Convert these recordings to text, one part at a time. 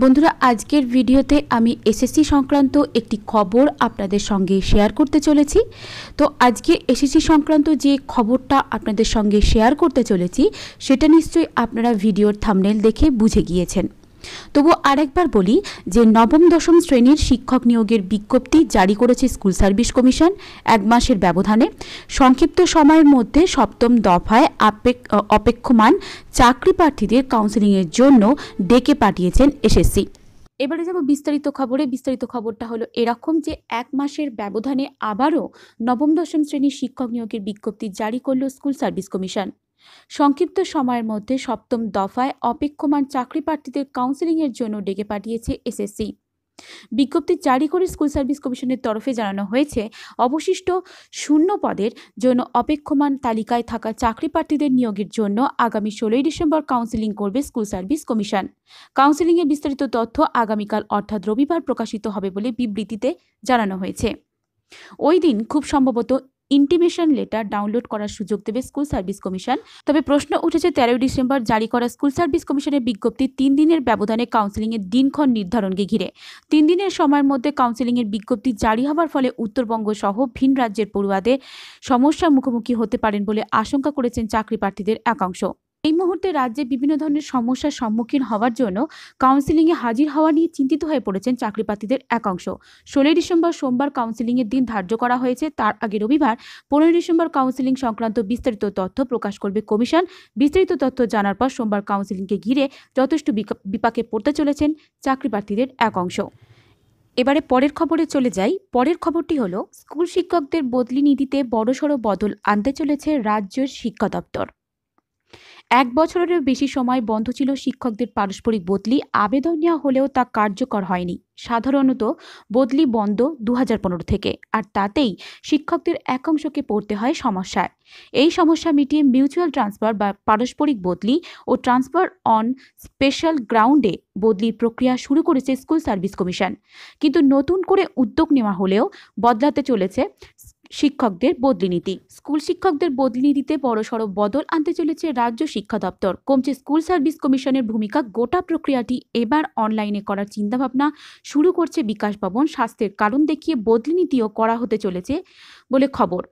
বন্ধুরা আজকের ভিডিওতে আমি এসএসসি সংক্রান্ত একটি খবর আপনাদের সঙ্গে শেয়ার করতে চলেছি তো আজকে এসএসসি সংক্রান্ত যে খবরটা আপনাদের সঙ্গে শেয়ার করতে চলেছি সেটা নিশ্চয়ই আপনারা ভিডিওর থামনেল দেখে বুঝে গিয়েছেন তবু আরেকবার বলি যে নবম দশম শ্রেণীর শিক্ষক নিয়োগের বিজ্ঞপ্তি জারি করেছে স্কুল সার্ভিস কমিশন এক মাসের ব্যবধানে সংক্ষিপ্ত সময়ের মধ্যে সপ্তম দফায় অপেক্ষমান চাকরি প্রার্থীদের কাউন্সেলিংয়ের জন্য ডেকে পাঠিয়েছেন এসএসসি এবারে যাবো বিস্তারিত খবরে বিস্তারিত খবরটা হলো এরকম যে এক মাসের ব্যবধানে আবারও নবম দশম শ্রেণীর শিক্ষক নিয়োগের বিজ্ঞপ্তি জারি করল স্কুল সার্ভিস কমিশন সংক্ষিপ্ত সময়ের মধ্যে সপ্তম দফায় অপেক্ষমান চাকরি প্রার্থীদের কাউন্সেলিংয়ের জন্য ডেকে পাঠিয়েছে এসএসসি বিজ্ঞপ্তি জারি করে স্কুল সার্ভিস কমিশনের তরফে জানানো হয়েছে অবশিষ্ট শূন্য পদের জন্য অপেক্ষমান তালিকায় থাকা চাকরি প্রার্থীদের নিয়োগের জন্য আগামী ষোলোই ডিসেম্বর কাউন্সিলিং করবে স্কুল সার্ভিস কমিশন কাউন্সিলিংয়ের বিস্তারিত তথ্য আগামীকাল অর্থাৎ রবিবার প্রকাশিত হবে বলে বিবৃতিতে জানানো হয়েছে ওই দিন খুব সম্ভবত ইন্টিমেশন লেটার ডাউনলোড করার সুযোগ দেবে স্কুল সার্ভিস কমিশন তবে প্রশ্ন উঠেছে তেরোই ডিসেম্বর জারি করা স্কুল সার্ভিস কমিশনের বিজ্ঞপ্তি তিন দিনের ব্যবধানে কাউন্সেলিংয়ের দিনক্ষণ নির্ধারণকে ঘিরে তিন দিনের সময়ের মধ্যে কাউন্সেলিংয়ের বিজ্ঞপ্তি জারি হওয়ার ফলে উত্তরবঙ্গ সহ ভিন রাজ্যের পড়ুয়াদের সমস্যার মুখোমুখি হতে পারেন বলে আশঙ্কা করেছেন চাকরি প্রার্থীদের একাংশ এই মুহূর্তে রাজ্যে বিভিন্ন ধরনের সমস্যার সম্মুখীন হওয়ার জন্য কাউন্সিলিংয়ে হাজির হওয়া নিয়ে চিন্তিত হয়ে পড়েছেন চাকরিপ্রার্থীদের একাংশ ষোলোই ডিসেম্বর সোমবার কাউন্সিলিংয়ের দিন ধার্য করা হয়েছে তার আগে রবিবার পনেরোই ডিসেম্বর কাউন্সিলিং সংক্রান্ত বিস্তারিত তথ্য প্রকাশ করবে কমিশন বিস্তারিত তথ্য জানার পর সোমবার কাউন্সিলিংকে ঘিরে যথেষ্ট বিপাকে পড়তে চলেছেন চাকরিপ্রার্থীদের একাংশ এবারে পরের খবরে চলে যাই পরের খবরটি হলো স্কুল শিক্ষকদের বদলি নীতিতে বড়সড় বদল আনতে চলেছে রাজ্য শিক্ষা দপ্তর এক বছরেরও বেশি সময় বন্ধ ছিল শিক্ষকদের পারস্পরিক বদলি আবেদন নেওয়া হলেও তা কার্যকর হয়নি সাধারণত বদলি বন্ধ দু থেকে আর তাতেই শিক্ষকদের একাংশকে পড়তে হয় সমস্যায় এই সমস্যা মিটিয়ে মিউচুয়াল ট্রান্সফার বা পারস্পরিক বদলি ও ট্রান্সফার অন স্পেশাল গ্রাউন্ডে বদলির প্রক্রিয়া শুরু করেছে স্কুল সার্ভিস কমিশন কিন্তু নতুন করে উদ্যোগ নেওয়া হলেও বদলাতে চলেছে শিক্ষকদের বদলি নীতি স্কুল শিক্ষকদের বদলি নীতিতে বড়সড় বদল আনতে চলেছে রাজ্য শিক্ষা দপ্তর কমছে স্কুল সার্ভিস কমিশনের ভূমিকা গোটা প্রক্রিয়াটি এবার অনলাইনে করার চিন্তাভাবনা শুরু করছে বিকাশ ভবন স্বাস্থ্যের কারণ দেখিয়ে বদলি নীতিও করা হতে চলেছে বলে খবর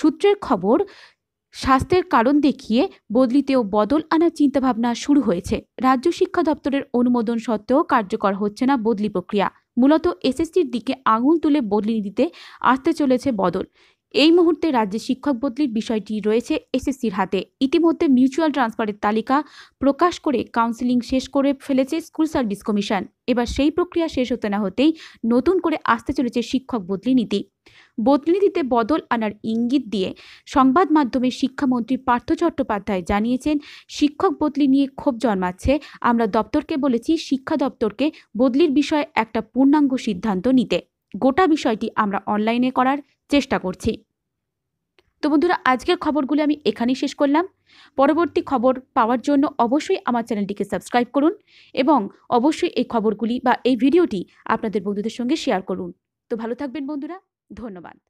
সূত্রের খবর স্বাস্থ্যের কারণ দেখিয়ে বদলিতেও বদল আনার চিন্তাভাবনা শুরু হয়েছে রাজ্য শিক্ষা দপ্তরের অনুমোদন সত্ত্বেও কার্যকর হচ্ছে না বদলি প্রক্রিয়া মূলত এসএসসির দিকে আঙুল তুলে বদলিয়ে দিতে আসতে চলেছে বদল এই মুহূর্তে রাজ্যে শিক্ষক বদলির বিষয়টি রয়েছে এসএসসির হাতে ইতিমধ্যে মিউচুয়াল ট্রান্সফারের তালিকা প্রকাশ করে কাউন্সিলিং শেষ করে ফেলেছে স্কুল সার্ভিস কমিশন এবার সেই প্রক্রিয়া শেষ হতে না হতেই নতুন করে আসতে চলেছে শিক্ষক বদলি নীতি বদলি নীতিতে বদল আনার ইঙ্গিত দিয়ে সংবাদ মাধ্যমে শিক্ষামন্ত্রী পার্থ চট্টোপাধ্যায় জানিয়েছেন শিক্ষক বদলি নিয়ে ক্ষোভ জন্মাচ্ছে আমরা দপ্তরকে বলেছি শিক্ষা দপ্তরকে বদলির বিষয়ে একটা পূর্ণাঙ্গ সিদ্ধান্ত নিতে গোটা বিষয়টি আমরা অনলাইনে করার চেষ্টা করছি তো বন্ধুরা আজকের খবরগুলি আমি এখানেই শেষ করলাম পরবর্তী খবর পাওয়ার জন্য অবশ্যই আমার চ্যানেলটিকে সাবস্ক্রাইব করুন এবং অবশ্যই এই খবরগুলি বা এই ভিডিওটি আপনাদের বন্ধুদের সঙ্গে শেয়ার করুন তো ভালো থাকবেন বন্ধুরা ধন্যবাদ